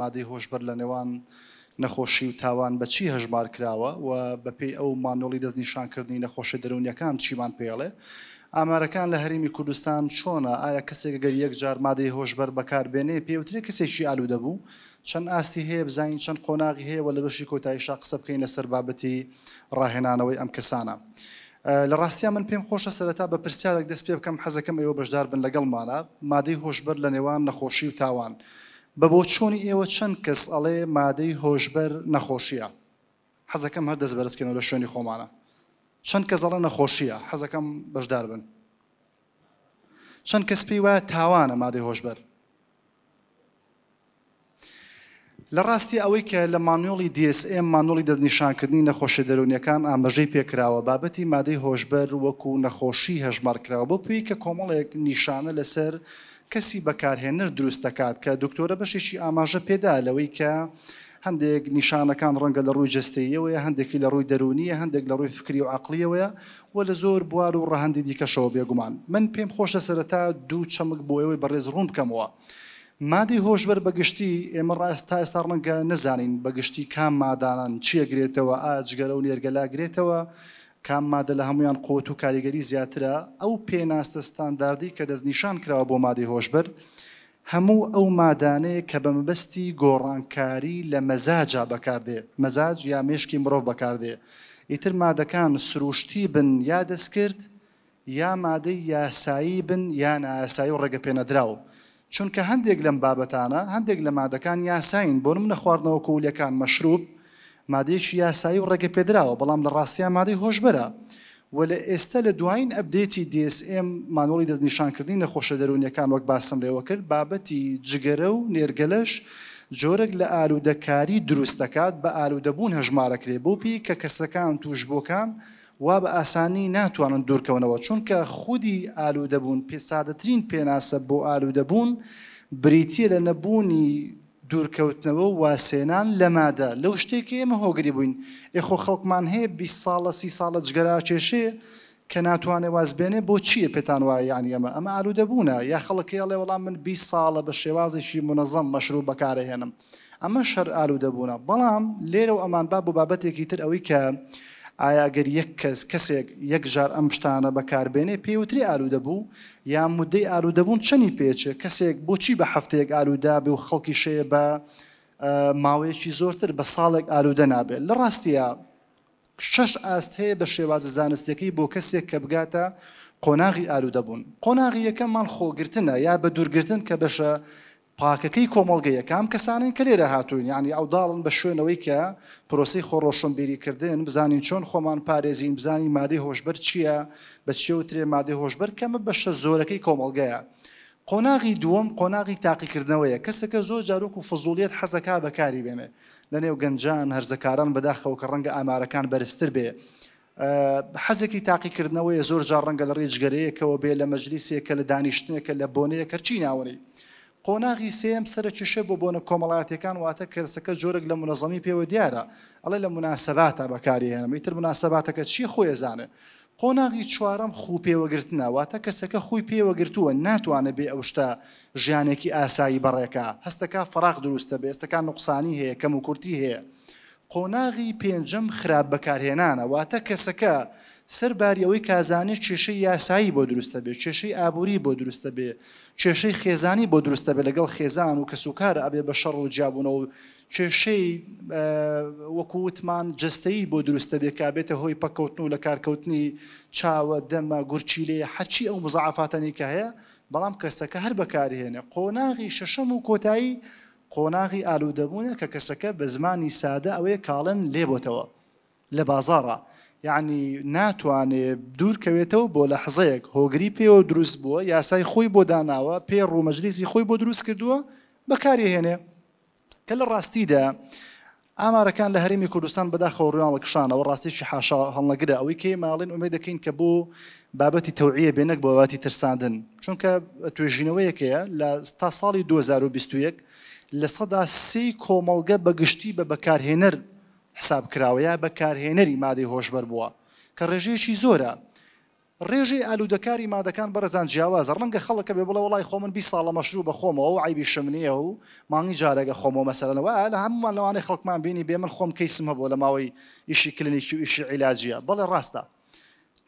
مادەی هۆشبەر لە نێوان نەخۆشی و تاوان بەچی هەژمار کراوە و بەپی ئەو مانۆڵی دەستنیشانکردنی نەخۆشی دەرونیەکان چیمان پێڵێ ئامارەکان لە هەرمی کوردستان چۆنە ئایا کەسێک گەر یەک جار مادەی هۆشبەر بەکاربێنێ پێوتری کەسێکی ئالو دەبوو چەند ئاستی هەیە بزانین چەند قۆناغی هەیە و لە بەشی کۆتاییشا قسە بکەین لەسەر بابەتی ڕاهێنانەوەی ئەم کەسانە. لە ڕاستیا من پێم خۆشە سەرەتا بە پرسیارێک دەست پێ بکەم حەزەکەم ئەوە بەشدار بن لەگەڵمانە مادەی هۆشبەر لە نێوان نەخۆشی و تاوان. بە بۆچوونی ئێوە چەند کەس ئەڵێ مادەی هۆشبەر نەخۆشیە حەزەکەم هەر دەست بەرزکەنەوە لە شوێنی خۆمانە چەند کەزەڵە نەخۆشیە حەزەکەم بەشدار بن چەند کەس پێی وایە تاوانە مادەی هۆشبەر لە ڕاستی ئەوەی کە لە مانۆڵی DSM مانۆڵی دەستنیشانکردنی نەخۆشی دەرونیەکان ئامەژەی پێکراوە بابەتی مادەی هۆشبەر وەکو نەخۆشی هەژمارکراوە بۆ پێی کە کۆمەڵێک نیشانە لەسەر کەسی بەکارهێنەر دروست دەکات کە دکتۆرە بەشێکی ئاماژە پێدا لەوەی کە هەندێک نیشانەکان ڕەنگە لە ڕووی جستەیەوەیە هەندێکی لە ڕووی دەرونیە هەندێک لە ڕووی فکری و عقلیەوەیە و لە زۆر بوار و ڕەهندی دیکەشەوە بێگومان من پێم خۆشە سەرەتا دوو چەمک بۆیەوەی بەڕێز ڕوون بکەمەوە. مادی هۆشبەر بەگشتی ئێمە ڕاست تا ئێستا ڕەنگە نەزانین بەگشتی کام مادانان چیەگرێتەوە ئاجگەرە و نێرگەلاگرێتەوە کام مادە لە هەمویان قوت و کاریگەری زیاترە ئەو پێناستە ستانداردی کە دەستنیشان کراوە بۆ مادەی هۆشبەر هەموو ئەو مادانەیە کە بە مەبەستی گۆڕانکاری لە مەزاجا بەکاردێ مەزاج یا مشکی مرۆڤ بەکاردێ ئیتر مادەکان سروشتی بن یا دەستکرد یا مادەی یاسایی بن یان ئاسایی و ڕێگە پێنەدراوە چونکە هەندێک لەم بابەتانە هەندێک لە مادەکان یاساین بۆ منە خواردنەوە کوولەکان مەشروب مادەیەکی یاسایی و ڕێگە پێدراوە بەڵام لە ڕاستیان مادەی هۆشبەرە و لە ئێستا لە دوایین ئەبدێتی DSM مانۆڵی دەستنیشانکردنی نەخۆشە دەرونیەکان وەک باسم لێەوە کرد بابەتی جگەرە و نێرگەلەش جۆرەك لە ئالوودەکاری دروستەکات بە ئالوودەبوون هەژمارەکرێ بۆپی کە کەسەکان توشببووکان وا بە ئاسانی ناتوانن دوورکەونەوە چونکە خودی ئالوودەبوون پێسادەترین پێناسە بۆ ئالوودەبوون بریتە لە نەبوونی دوورکەوتنەوە و واسێنان لە مادە لەو شتێکی ئێمە هۆگری بووین ئێخۆ خەڵکمان هەیە بی ساڵە سی ساڵە جگەرا کێشەیە کە ناتوانێ وازبێنێ بۆ چییە پێتان وایە یان ئەمە ئەمە ئالوودەبوون یا خەڵکیڵێ وەڵام من بی ساڵە بە شێوازێکی منەظەم مەشروع بەکارەهێنم ئەمە شەر ئالوودەبوون بەڵام لێرە و ئەمان با بۆ بابەتێکی تر ئەوەی کە ئایاگەر یەک کەس کەسێک یەکجار ئەم شتانە بەکاربێنێ پێوتری ئالوودەبوو یان مودەی ئالوودەبوون چەنی پێچێ کەسێک بۆچی بە هەفتەیەک ئالوودا بێ و خەڵکی شەیە بە ماوەیەکی زۆرتر بە ساڵێک ئالوودە نابێت لە ڕاستیە شش ئاست هەیە بە شێوازە زانستەکەی بۆ کەسێک کە بگاتە قۆناغی ئالوودەبوون قۆناغی یەکەم ماڵ خۆگرتنە یا بە دوورگرتن کە بەشە پاکەکەی کۆمەڵگەیە کام کەسانین کە لێرە هاتوون ینی ئەوداڵن بە شوێنەوەی کە پرۆسی خۆڕۆشنبیریکردن بزانین چۆن خۆمان پارێزین بزانی مادەی هۆشبەر چییە بە چێوترێ مادەی هۆشبەر کەمە بەشە زۆرەکەی کۆمەڵگەیە. قۆناغی دووەم قۆناغی تاقیکردنەوەیە کەسەکە زۆر جاروک و فزولیت حەزەکە بەکاری بێنێ لە نێو گەنجان هەرزەکاران بەداخەوە کە ڕەنگە ئامارەکان بەرزتر بێ. حەزێکی تاقیکردنەوەی زۆر جار ڕەنگە لە ڕێجگەرەیەکەوە بێ لە مەجلیسێکە لە دانیشتنێکە لە بۆنەیە کەرچی ناوەی. قۆناغی سم سرە کشە بۆ بۆنە کۆمەڵاتیەکان واتە کەرسەکە جۆرەك لە منەظەمی پێوە دیارە ئەڵێ لە مناسباتە بەکارهێنم ئیتر مناسباتەکە چی خۆیەزانێ قۆناغی چوارم خوو پێوەگرتنە واتە کەسەکە خۆی پێوەگرتووە ناتوانە بێ ئەوشتا ژیانێکی ئاسایی بەڕێکە هەستەکە فراق دروستە بێ ئێستەکان نقصانی هەیە کەم و کورتی هەیە قۆناغی پێنجم خراپ بەکارهێنانە واتە کەسەکە سەرباری ئەوەی کازانێ کێشەی یاسایی بۆ دروستە بێ کێشەی ئابووری بۆ دروستە بێ کێشەی خێزانی بۆ دروستە بێ لەگەڵ خێزان و کەسوکارە ئەبێ بە شەڕ و جیابونەوە کێشەی وەکووتمان جستەی بۆ دروستە بێ کابێتە هۆی پەکەوتن و لە کارکەوتنی چاوە دەمە گورچی لێ حەچی ئەو مزعافاتەنی کە هەیە بەڵام کەسەکە هەر بەکارهێنە قۆناغی شەشەم و کۆتایی قۆناغی ئالوودەبوونە کە کەسەکە بە زمانی سادە ئەوەیە کاڵن لێبتەوە لە بازارە. یعنی ناتوانێ دوورکەوێتەوە بۆ لە حزەیەک هۆگری پێوە دروست بووە یاسای خۆی بۆ داناوە پێ ڕوومەجلیسی خۆی بۆ دروست کردووە بەکارهێنێ کە لە ڕاستیدا ئامارەکان لە هەرمی کوردستان بەداخەوە ڕوان لە کشانەوە ڕاستیشی حاشا هەڵنەگرە ئەوەی کێ ماڵین ئومێ دەکەین کە بۆ بابەتی تەوعیە بێنەک بۆواتی ترساندن چونکە توێژینەوەیەکەیە لە تا ساڵی 2021 لە سەدا سی کۆمەڵگە بەگشتی بە بەکارهێنەر حسابکراوەیە بەکارهێنەری مادەی هۆشبەر بووە کە ڕێژەیەکی زۆرە ڕێژەی ئالودەکاری مادەکان بەرەزان جیاوازە ڕەنگە خەڵەکە بێ بڵە وڵی خۆمن بی ساڵە مەشروع بە خۆمەوە و عیبی شمنیە و مانگی جارەگە خۆمەوە مەسەرەوە لە هەمومان لەوانەی خەڵکمان بینی بێ من خۆم کەیسم هەبوو لە ماوەی ئیشی کلینیکی و ئیشی عیلاجیە بەڵێ ڕاستە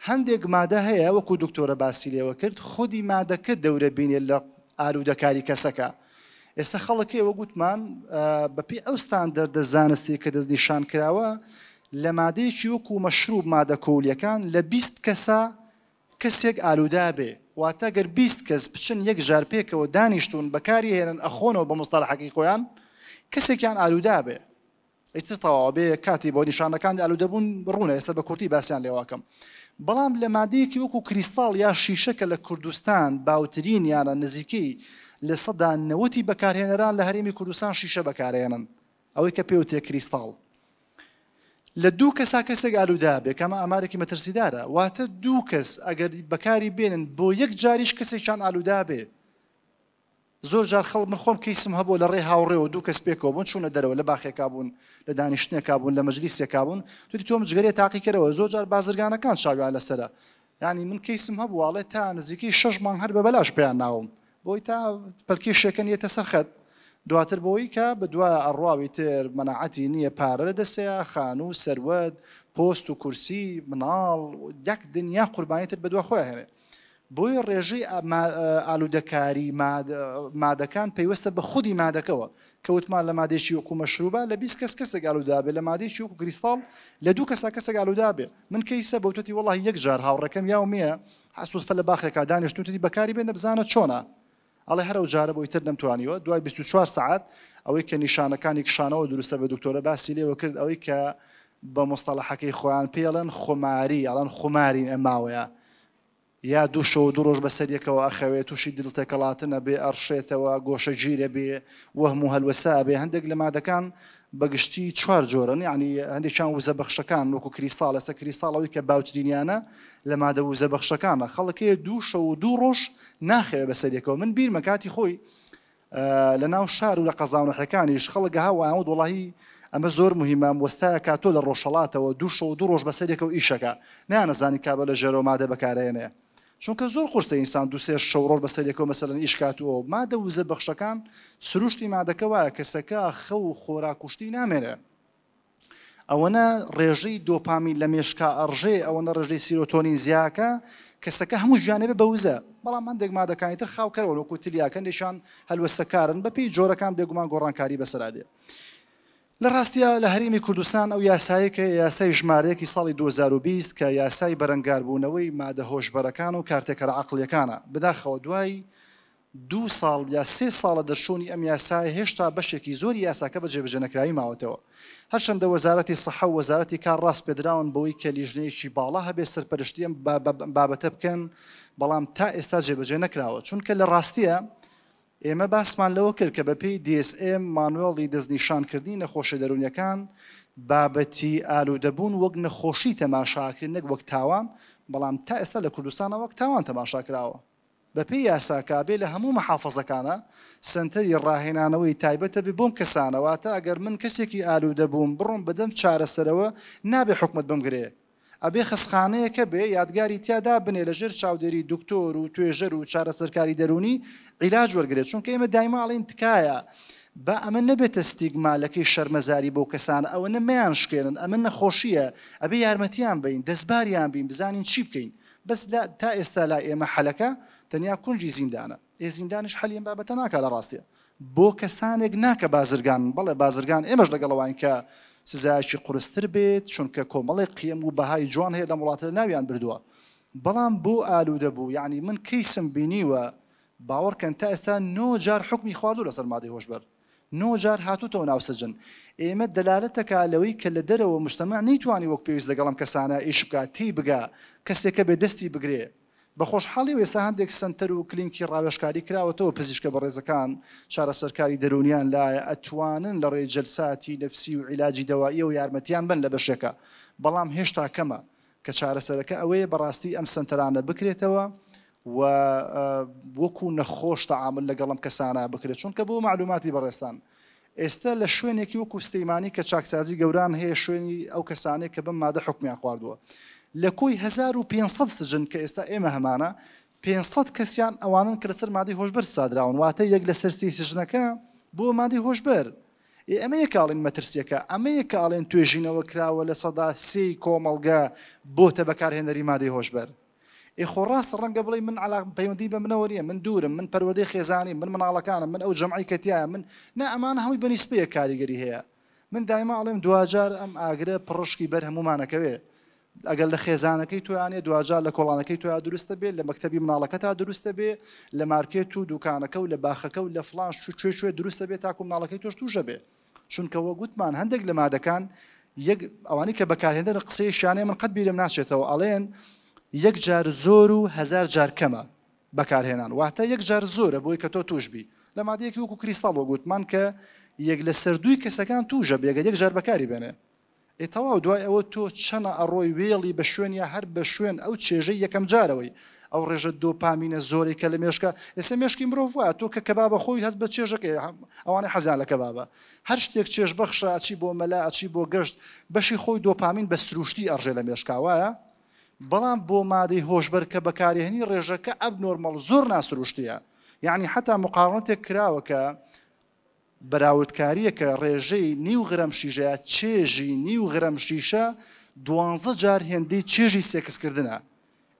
هەندێک مادە هەیە وەکو دکتۆرە باسیلەوە کرد خودی مادەکە دەورە بینێ لە ئالودەکاری کەسەکە ئێستا خەڵکی ئەوە گوتمان بەپی ئەوستان دەردە زانستی کە دەست نیشان کراوە لە مادەیەکی وەکو مەشروب مادە کۆولیەکان لە بیست کەسا کەسێک ئالوودا بێ واتە گەر بیست کەس بچن یەک ژار پێکەوە دانیشتون بەکاری هێنن ئەخۆنەوە بە مستەلحەکی خۆیان کەسێکیان ئالوودا بێ ئیتر تەواو بێ کاتی بۆ نیشانەکان ئالوودەبوون بڕوونە ئێستا بە کورتی باسییان لێواکەم. بەڵام لە مادەیەکی وەکو کریستال یا شیشەکە لە کوردستان باوترین یانە نزیکەی لە سەدا نەوەتی بەکارهێنەران لە هەرێمی کوردستان شیشە بەکارهێنن ئەوەی کە پێوتێ کریستاڵ لە دوو کەسا کەسێک ئالوودا بێ کەمە ئەمارێکی مەترسیدارە واتە دوو کەس ئەگەر بەکاری بێنن بۆ یەک جاریش کەسێکیان ئالوودا بێ زۆر جار خەڵ من خۆم کەیسم هەبوو لە ڕێ هاوڕێەوە دوو کەس پێکەوە بوون چوونە دەرەوە لە باخێکا بوون لە دانیشتێکا بوون لە مەجلیسێکا بوون توی تۆم جگەری تاقیکەرەوە زۆر جار بازرگانەکان چاگا لەسرە ینی من کەیسم هەبوو واڵێ تا نزیکی شەشمان هەر بە بەلاش پێیان ناوم بۆی تا پەلکی شەکەن یەتە سەرخەت دواتر بۆی کە بە دوای ئەڕواوی تر مەناعەتی نییە پارە دەسەیە خان و سەروەت پۆست و کورسی مناڵ یەک دنیا قوربانیتر بە دوای خۆی هەرێ بۆی ڕێژەی ئالودەکاری مادەکان پەیوەستە بە خودی مادەکەەوە کەوتمان لە مادێکی وەکو مەشروبە لە 20 کەس کەسە گالودابێ لە مادێکی وەکو گریستال لە دوو کەسا کەسە گالودابێ من کەیسە بەوتەتی وڵی یەک جار هاوڕەکەم یاو مەیە حسوسفە لە باخێکا دانیشتوتی بەکاری بێ نەبزانە چۆنا ئەڵێ هەرە و جارە بۆ تر نەمتوانیەوە دوای 24 سعات ئەوەی کە نیشانەکانی کشانەوە دروستە بە دکتۆرە باسی لێوە کرد ئەوەی کە بە مستەڵحەکەی خۆیان پێڵەن خۆماری ئەڵەن خۆمارین ئەماوەیە یا دوو شەو دو ڕۆژ بەسەر یەکەوە ئەخەوێت تووشی دڵتەکەڵاتنە بێ ئەڕشێتەوە گۆشە گیرە بێ وەهم و هەلوەسا بێ هەندێک لە مادەکان بەگشتی چوار جۆرن ینی هەندێکیان وزە بەخشەکان وەکو کریستال لەسە کریستاڵەوەی کە باوترینیانە لە مادە وزە بەخشەکانە خەڵکەیە دوو شە و دوو ڕۆژ ناخێ بەسەرێکەوە من بیرمە کاتی خۆی لە ناو شار و لە قەزانەکانیش خەڵک هاوایوت وڵی ئەمە زۆر مهمە وەستایە کاتۆ لە ڕۆژەڵاتەوە دوو شە و دوو ڕۆژ بەسەرێکەوە ئیشەکە نیانەزانی کابە لە ژێرۆ مادە بەکارێنێ چونکە زۆر قرسە ئینسان دوسێ شەڕۆر بەسەرێکەوە مەسەرن ئیشکاتەوە مادە وزە بەخشەکان سروشتی مادەکە وایە کەسەکە خە و خۆراکوشتی نامێنێ ئەوەنە ڕێژەی دۆپامی لە مێشکا ئەڕژێ ئەوەنە ڕژەی سیرۆتۆنی زیاکە کەسەکە هەموو ژیانێ بە وزە بەڵام هەندێک مادەکانی تر خاوکەەوە لەکو تلیاکەندێکشان هەلوەسەکارن بەپی جۆرەکان بێگومان گۆڕانکاری بەسەرادێ. لە ڕاستە لە هەرمی کوردستان ئەو یاسایەکە یاسای ژمارەیەکی ساڵی 2020 کە یاسای بەرەنگاربوونەوەی مادە هۆشببەرەکان و کارتێکەرە عقلەکانە بداخەوە دوای دوو ساڵ یا سێ ساڵە دەرچوونی ئەم یاسای هێشتا بەشێکی زۆری یاساکە بە جێبجەنەکرایی ماوەتەوە هەرچەندە وەزارەتی سەح و وەزارەتی کار ڕاست پێدراون بەوەی کە لیژنەیەکی باڵا هەبێ سەرپەرشتیم بابەتە بکەن بەڵام تا ئێستا جێبەجێ نەکراوە چونکە لە ڕاستیە ئێمە باسمان لەوە کرد کە بەپی DSM مانوێڵی دەستنیشانکردی نەخۆشە دەرونیەکان بابەتی ئالوودەبوون وەک نەخۆشی تەماشاکرد نەک وەک تاوان بەڵام تا ئێستا لە کوردستانە وەک تاوان تەماشا کراوە. بەپی یاساکبێ لە هەموو مەحافظەکانە سنتەری ڕاهێنانەوەی تایبەتە بێ بۆم کەسانەوە تا ئەگەر من کەسێکی ئالوودەبووم بڕۆم بەدەم چارەسەرەوە نابێ حکومت بمگرێ ئەبێ خسخانەیەکە بێ یادگاری تیادا بنێ لە ژێر چاودێری دکتۆر و توێژەر و چارە سەرکاری دەرونی عیلاج وەرگێت چونکە ئێمە دایماڵین تکایە. بە ئەمە نەبێتە ستیگمالەکەی شەرمەزاری بۆ کەسان ئەوە نەمەیان شکێنن ئەمە نەخۆشیە ئەبێ یارمەتیان بین دەستباریان بین بزانین چی بکەین بەس تا ئێستا لا ئێمە حەلەکە تەنیا کونجی زیندانە ئێ زیندانش حەلیان بابەتە ناکە لە ڕاستیە بۆ کەسانێک ناکە بازرگان بەڵێ بازرگان ئێمەش لەگەڵەوەین کە سزایکی قرستر بێت چونکە کۆمەڵی قیم و بەهای جوان هەیە لە وڵاتە ناویان بردووە بەڵام بۆ ئالوودە بوو یعنی من کەیسم بینیوە باوەڕکەن تا ئێستا نۆجار حکمی خواردو لەسەر مادەی هۆشبەر نۆجار هاتوتەوە ناوسەجن ئێمە دەلالەتەکە لەوەی کە لە دەرەوە مشتمە نیتوانانی وەک پێویست لەگەڵم کەسانە ئیش بکاتی بگا کەسێکە بێ دەستی بگرێ بە خۆشحاڵی وێستا هەندێک سنتەر و کلینکی ڕاوێشکاری کراوەتەوە پزیشکە بە ڕێزەکان چارەسەرکاری دەرونیان لایە ئەتوانن لە ڕێجلساتی نفسی و عیلاجی دەوایی و یارمەتیان بن لە بەشێکە بەڵام هێشتا کەمە کە چارەسەرەکە ئەوەیە بەڕاستی ئەم سنتەرانە بکرێتەوە و وەکو نەخۆش تەعاعمل لەگەڵم کەسانە بکرێت چونکە بۆ معلوماتی بەڕێستان. ئێستا لە شوێنێکی وەکو سلەیمانی کە چاکسازی گەوران هەیە شوێنی ئەو کەسانێک کە بم مادە حکمیان خواردووە. لە کۆی 1500 سژن کە ئێستا ئێمە هەمانە 500 کەسیان ئەوانن کە لەسەر مادی هۆشبەر سادراون واتە یەک لە سەرسی سژنەکە بۆ مادی هۆشبەر ئەمە یەکاڵین مەترسیەکە ئەمە یەکاڵێن توێژینەوە کراوە لە سەدا سی کۆمەلگا بۆتە بەکارهێنەری مادی هۆشبەر خۆڕاست ڕەنگە بڵی من علا پەیوەندی بە منەوەریە من دوورم من پەروەدەی خێزانی من مناڵەکانم من ئەو جمعی کەتیایە من نە ئەمان هەمووی بەنیسپەیە کاریگەری هەیە من دایما ئەڵێم دوجار ئەم ئاگرە پڕشکی بەر هەمومانەکەوێت ئەگەر لە خێزانەکەی توانێ دوجار لە کۆڵانەکەی تویا دروستە بێت لە مەکتتەبی مناڵەکە تا دروستە بێ لە مارکێت و دوکانەکە و لە باخەکە و لە فلانش کوێ شوێ دروستە بێت تاکو مناڵەکەی تۆش توژە بێ چونکەەوە گوتمان هەندێک لە مادەکان یەک ئەوانی کە بەکارهێنەر قسەی شانێ من قەت بیرم ناچێتەوە ئەڵێن یەک جار زۆر و هزار جار کەمە بەکارهێنان واتە یەک جار زۆرە بۆی کە تۆ توشبی لە مادەیەکی وەکو کریستال وەگوتمان کە یەک لە سەردووی کەسەکان توژە بێگە یەک جار بەکاری بێنێ ئێتەواو دوای ئەوە تۆ چەنە ئەڕۆی وێڵی بە شوێن یا هەر بە شوێن ئەو چێژەی یەکەم جارەوەی ئەو ڕێژە دۆپامینە زۆرێکە لە مێشکە ئێستا مێشکی مرۆڤ وە تۆ کە کەبابە خۆی هەست بە چێژەکە ئەوانە حەزان لە کەبابە هەر شتێک چێژ بەخشە ئەچی بۆ مەلا ئەچی بۆ گەشت بەشی خۆی دۆپامین بە سروشتی ئەڕژێ لە مێشکاوایە بەڵام بۆ مادەی هۆشبەر کە بەکارهێنی ڕێژەکە ئەب نۆرمەڵ زۆر ناسروشتیە یعنی حتا مقاڕەتێک کراوە کە بەراوردکاریە کە ڕێژەی نیو غرەم شیژەیە چێژی نیو غرەم شیشە دوانزە جار هێندەی چێژی سێکسکردنە.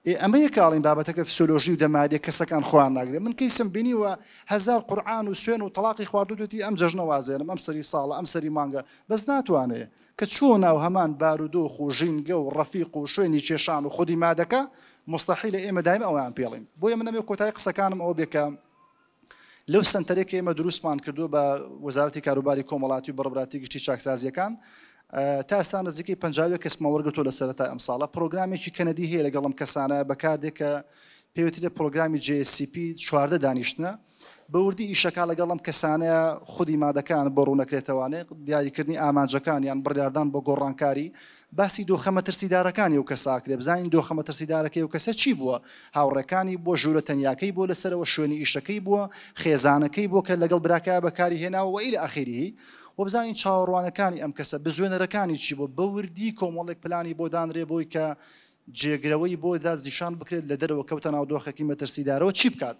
ئێ ئەمە یەکاڵین بابەتەکە فسۆلۆژی و دەماریە کەسەکان خۆیان ناگرێ من کەیسم بینیوە هزار قورآان و سوێن و تەلاقی خواردوتی ئەم جەژنەوازێنم ئەم سەری ساڵە ئەم سەری مانگە بەس ناتوانێ کە چۆ ناو هەمان بارودۆخ و ژینگە و ڕەفیق و شوێنی کێشان و خودی مادەکە مستحی لە ئێمە دایم ئەویان پێڵین بۆیە منەمێ کۆتای قسەکانم ئەوە بێکە لەو سنتەرێک ئێمە دروستمان کردو بە وەزارەتی کاروباری کۆمەڵاتی و بەڕبراتی گشتی چاکسازیەکان تا ئێستا نزیکەی پنجاوی کەسمە وەرگتۆ لە سەرەتا ئەمساڵە پرۆگرامێکی کەنەدی هەیە لەگەڵم کەسانە بەکادێکە پێوتی لە پرۆگرامی جCP چواردە دانیشتە بەوردی ئیشەکە لەگەڵم کەسانەیە خودی مادەکان بۆ ڕوونەکرێتەوانێ دیاریکردنی ئامانجەکان یان بڕاردان بۆ گۆڕانکاری باسی دۆخەمە ترسیدارەکانی و کەساکرێ بزانین دۆخەمە ترسیدارەکەی و کەسە چی بووە هاوڕەکانی بۆ ژورە تەنیاکەی بۆ لەسەرەوە شوێنی ئیشەکەی بووە خێزانەکەی بۆ کە لەگەڵ براکە بەکاری هێناوە وەیل ئاخری وە بزانین چاوەڕوانەکانی ئەم کەسە بزوێنەرەکانی چی بۆ بەوردی کۆمەڵێک پلانی بۆ دانرێ بۆی کە جێگرەوەی بۆ دازیشان بکرێت لە دەرەوە کەوتە ناودۆخەکی مەترسیدارەوە چی بکات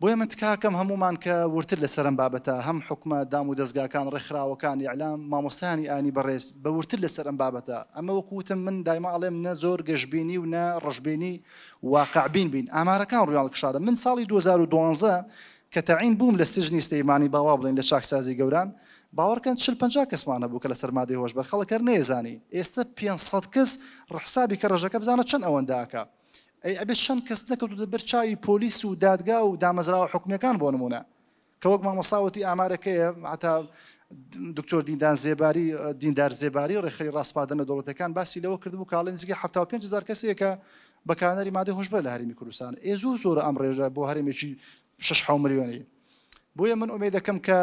بۆیە من تکاکەم هەمومان کە ورتر لە سەرم بابەتە هەم حکومە دام و دەستگاکان ڕێکخراوەکانی ئەعلام مامۆستانی ئانی بەڕێز بە ورتر لە سەرم بابەتە ئەمە وەکوتم من دایما ئەڵێم نە زۆر گەشتبینی و نە ڕژبێنی واقعبین بین ئامارەکان ڕویال کشارە من ساڵی 2012 کە تەعین بووم لە سژنی سلەیمانی باوا بڵین لە چاکسازی گەوران باوەڕکەن چ پ کەسمانە بوو کە لە سەرمادەی هۆشبەر خەڵەکە نێزانی ئێستا 500 کەس ڕحسابی کە ڕژەکە بزانە چەند ئەوەنداکە ئەبێت چەند کەس نەکەوت دە بەرچوی پۆلیس و دادگا و دامەزراوە حکومیەکان بۆ نمونە کە وەک مامەساوەتی ئامارەکەیە عتا دکتۆر دیندان زێباری دیندار زێباری ڕێخی ڕاستپادنە دەوڵەتەکان باسی لەوە کردبوو کاڵی نزیگە 500 کەسێکە بەکانەری مادەی هۆشبەر لە هەرمی کوردستان ئێزوو زۆرە ئەم ڕێژە بۆ هەرمێکی 6 میلیۆنی بۆیە من ئومێ دەکەم کە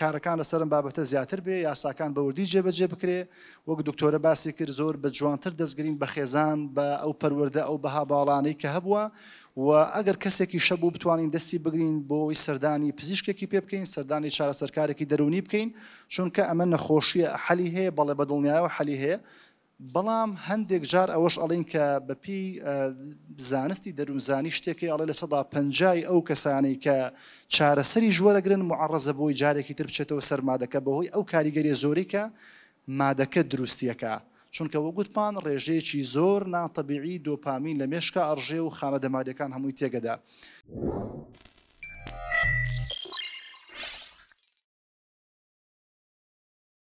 کارەکان لە سەرم بابەتە زیاتر بێ یاساکان بەوردی جێبەجێ بکرێ وەک دکتۆرە باسی کرد زۆر بە جوانتر دەستگرین بە خێزان بە ئەو پەروەەردە ئەو بەها باڵانەی کە هەبووە و ئەگەر کەسێکی شەبوو بتوانین دەستی بگرین بۆەوەی سەردانی پزیشکێکی پێ بکەین سەردانی چارەسەرکارێکی دەرونی بکەین چونکە ئەمە نەخۆشیە حەلی هەیە بەڵێ بەدڵنیایەوە حەلی هەیە بەڵام هەندێک جار ئەوەش ئەڵین کە بەپی زانستی دەرومزانی شتێکی ئەڵێ لە سەدا پنجای ئەو کەسانی کە چارەسەری ژوەرەگرن معڕزە بۆی جارێکی تر بچێتەوە سەرمادەکە بەهۆی ئەو کاریگەری زۆریکە مادەکە دروستیەکە چونکە وەگوتمان ڕێژەیەکی زۆر ناتەبیعی دۆپامین لە مێشکە ئەڕژێ و خانە دەماریەکان هەمووی تێگەدا.